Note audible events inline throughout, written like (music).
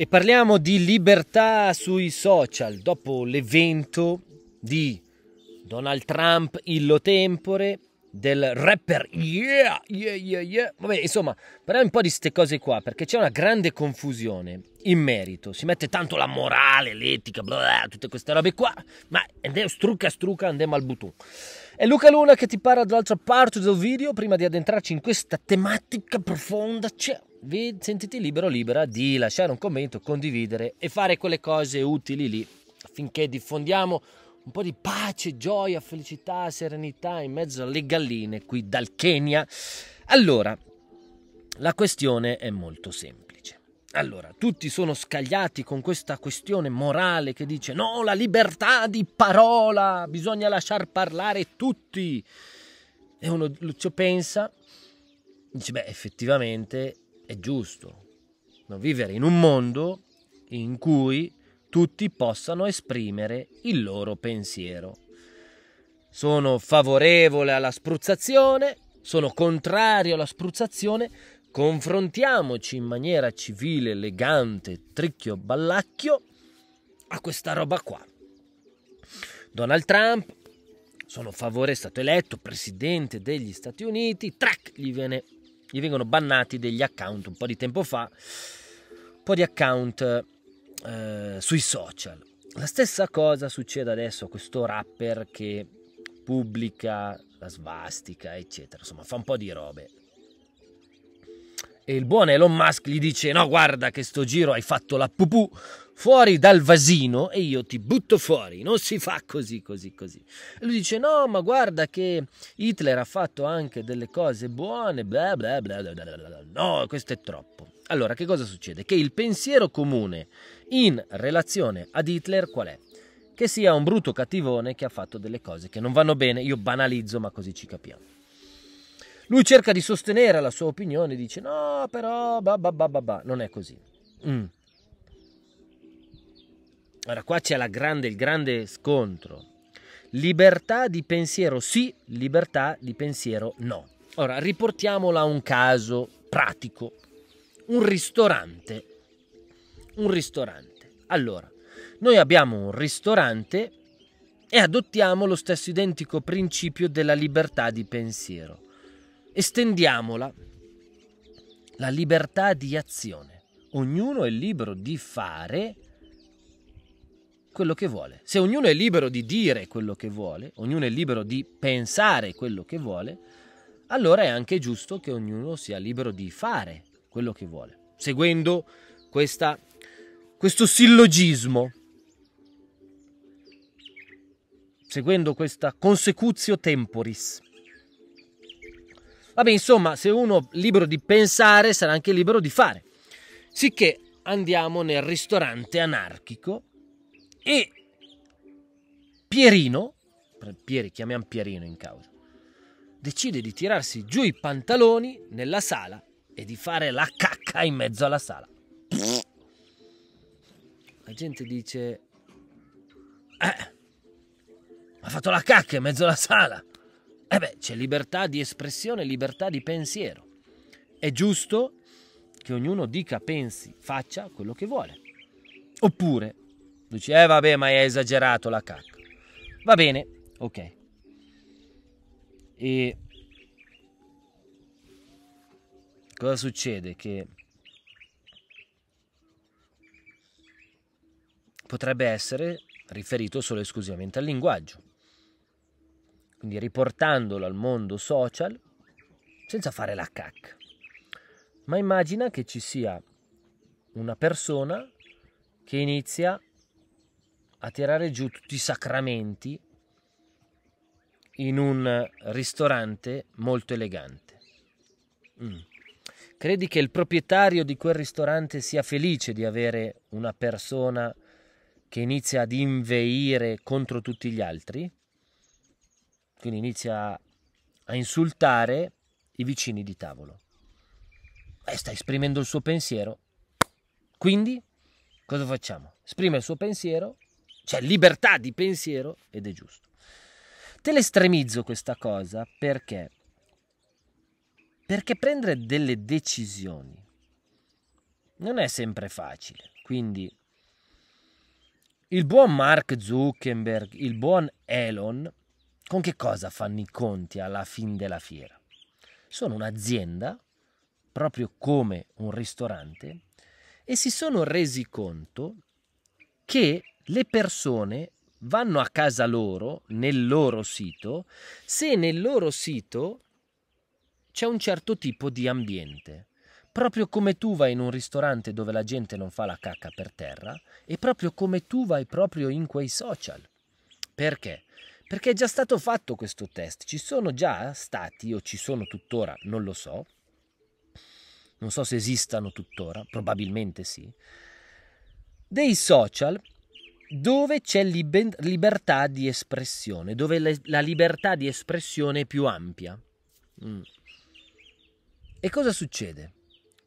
E parliamo di libertà sui social dopo l'evento di Donald Trump illo tempore del rapper yeah yeah yeah yeah vabbè insomma parliamo un po' di queste cose qua perché c'è una grande confusione in merito si mette tanto la morale l'etica bla, tutte queste robe qua ma andiamo strucca strucca andiamo al butù è Luca Luna che ti parla dall'altra parte del video prima di addentrarci in questa tematica profonda c'è vi sentite libero libera di lasciare un commento, condividere e fare quelle cose utili lì affinché diffondiamo un po' di pace, gioia, felicità, serenità in mezzo alle galline qui dal Kenya. Allora, la questione è molto semplice. Allora, tutti sono scagliati con questa questione morale che dice no, la libertà di parola, bisogna lasciar parlare tutti. E uno ci pensa, dice beh, effettivamente è giusto non vivere in un mondo in cui tutti possano esprimere il loro pensiero. Sono favorevole alla spruzzazione, sono contrario alla spruzzazione, confrontiamoci in maniera civile, elegante, tricchio, ballacchio a questa roba qua. Donald Trump, sono favorevole, è stato eletto presidente degli Stati Uniti, track, gli viene gli vengono bannati degli account un po' di tempo fa, un po' di account eh, sui social. La stessa cosa succede adesso a questo rapper che pubblica la svastica, eccetera, insomma fa un po' di robe e il buon Elon Musk gli dice no guarda che sto giro hai fatto la pupù fuori dal vasino e io ti butto fuori, non si fa così, così, così. E lui dice no ma guarda che Hitler ha fatto anche delle cose buone, bla bla bla bla bla, bla. no questo è troppo. Allora che cosa succede? Che il pensiero comune in relazione ad Hitler qual è? Che sia un brutto cattivone che ha fatto delle cose che non vanno bene, io banalizzo ma così ci capiamo. Lui cerca di sostenere la sua opinione, dice no, però, bah, bah, bah, bah non è così. Mm. Allora qua c'è grande, il grande scontro. Libertà di pensiero sì, libertà di pensiero no. Ora riportiamola a un caso pratico. Un ristorante. Un ristorante. Allora, noi abbiamo un ristorante e adottiamo lo stesso identico principio della libertà di pensiero estendiamola la libertà di azione. Ognuno è libero di fare quello che vuole. Se ognuno è libero di dire quello che vuole, ognuno è libero di pensare quello che vuole, allora è anche giusto che ognuno sia libero di fare quello che vuole, seguendo questa, questo sillogismo, seguendo questa consecutio temporis. Vabbè, insomma, se uno è libero di pensare, sarà anche libero di fare. Sicché andiamo nel ristorante anarchico e Pierino, Pieri, chiamiamo Pierino in causa, decide di tirarsi giù i pantaloni nella sala e di fare la cacca in mezzo alla sala. La gente dice, eh, ha fatto la cacca in mezzo alla sala. Eh beh, c'è libertà di espressione, libertà di pensiero. È giusto che ognuno dica, pensi, faccia quello che vuole. Oppure dici, eh vabbè, ma hai esagerato la cacca. Va bene, ok. E cosa succede? Che potrebbe essere riferito solo e esclusivamente al linguaggio quindi riportandolo al mondo social senza fare la cacca. Ma immagina che ci sia una persona che inizia a tirare giù tutti i sacramenti in un ristorante molto elegante. Mm. Credi che il proprietario di quel ristorante sia felice di avere una persona che inizia ad inveire contro tutti gli altri? Quindi inizia a insultare i vicini di tavolo. E eh, sta esprimendo il suo pensiero. Quindi cosa facciamo? Esprime il suo pensiero, c'è cioè libertà di pensiero ed è giusto. Te l'estremizzo questa cosa perché? Perché prendere delle decisioni non è sempre facile. Quindi il buon Mark Zuckerberg, il buon Elon con che cosa fanno i conti alla fin della fiera? Sono un'azienda, proprio come un ristorante, e si sono resi conto che le persone vanno a casa loro, nel loro sito, se nel loro sito c'è un certo tipo di ambiente. Proprio come tu vai in un ristorante dove la gente non fa la cacca per terra e proprio come tu vai proprio in quei social. Perché? perché è già stato fatto questo test, ci sono già stati o ci sono tuttora, non lo so, non so se esistano tuttora, probabilmente sì, dei social dove c'è liber- libertà di espressione, dove le- la libertà di espressione è più ampia. Mm. E cosa succede?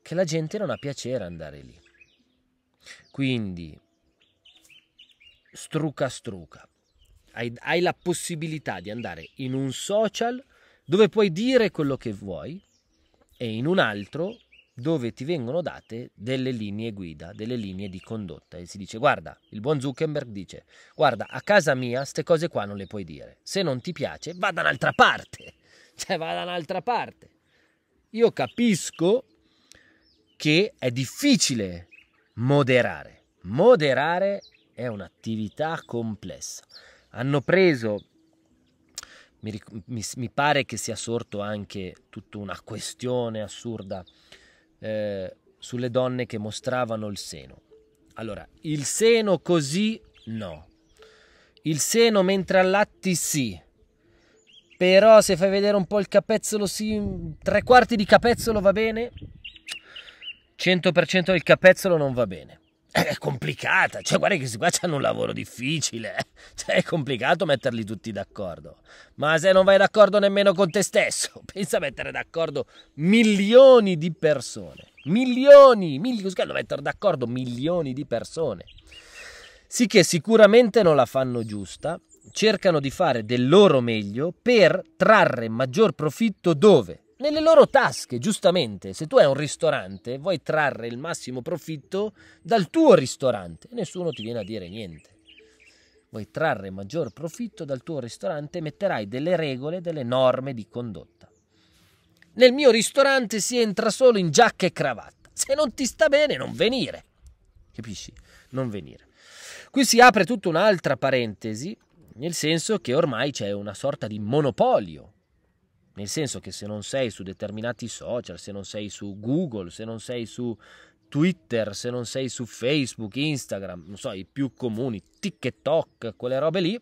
Che la gente non ha piacere andare lì. Quindi, struca struca, hai, hai la possibilità di andare in un social dove puoi dire quello che vuoi e in un altro dove ti vengono date delle linee guida, delle linee di condotta e si dice guarda, il buon Zuckerberg dice guarda, a casa mia queste cose qua non le puoi dire, se non ti piace va da un'altra parte, (laughs) cioè va da un'altra parte. Io capisco che è difficile moderare, moderare è un'attività complessa hanno preso mi, mi, mi, pare che sia sorto anche tutta una questione assurda eh, sulle donne che mostravano il seno. Allora, il seno così no. Il seno mentre allatti sì. Però se fai vedere un po' il capezzolo, sì, tre quarti di capezzolo va bene, 100% del capezzolo non va bene. Eh, è complicata. Cioè, guarda che questi qua hanno un lavoro difficile. (laughs) Cioè, è complicato metterli tutti d'accordo. Ma se non vai d'accordo nemmeno con te stesso, (laughs) pensa a mettere d'accordo milioni di persone. Milioni, milioni, scusate, mettere d'accordo milioni di persone. Sì che sicuramente non la fanno giusta, cercano di fare del loro meglio per trarre maggior profitto dove? nelle loro tasche, giustamente. Se tu hai un ristorante, vuoi trarre il massimo profitto dal tuo ristorante e nessuno ti viene a dire niente. Vuoi trarre maggior profitto dal tuo ristorante e metterai delle regole, delle norme di condotta. Nel mio ristorante si entra solo in giacca e cravatta. Se non ti sta bene, non venire. Capisci? Non venire. Qui si apre tutta un'altra parentesi, nel senso che ormai c'è una sorta di monopolio nel senso che se non sei su determinati social, se non sei su Google, se non sei su Twitter, se non sei su Facebook, Instagram, non so, i più comuni, TikTok, quelle robe lì,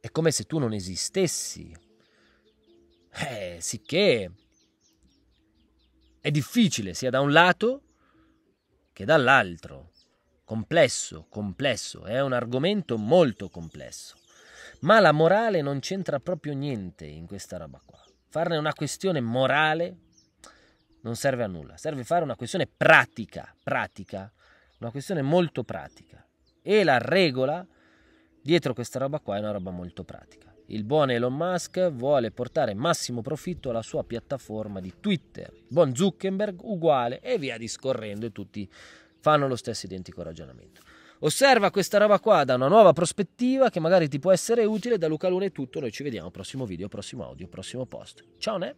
è come se tu non esistessi. Eh, sicché è difficile sia da un lato che dall'altro. Complesso, complesso, è un argomento molto complesso. Ma la morale non c'entra proprio niente in questa roba qua. Farne una questione morale non serve a nulla, serve fare una questione pratica, pratica, una questione molto pratica. E la regola dietro questa roba qua è una roba molto pratica. Il buon Elon Musk vuole portare massimo profitto alla sua piattaforma di Twitter. Il buon Zuckerberg uguale e via discorrendo e tutti fanno lo stesso identico ragionamento. Osserva questa roba qua da una nuova prospettiva che magari ti può essere utile. Da Luca Luna è tutto. Noi ci vediamo al prossimo video, prossimo audio, prossimo post. Ciao, ne?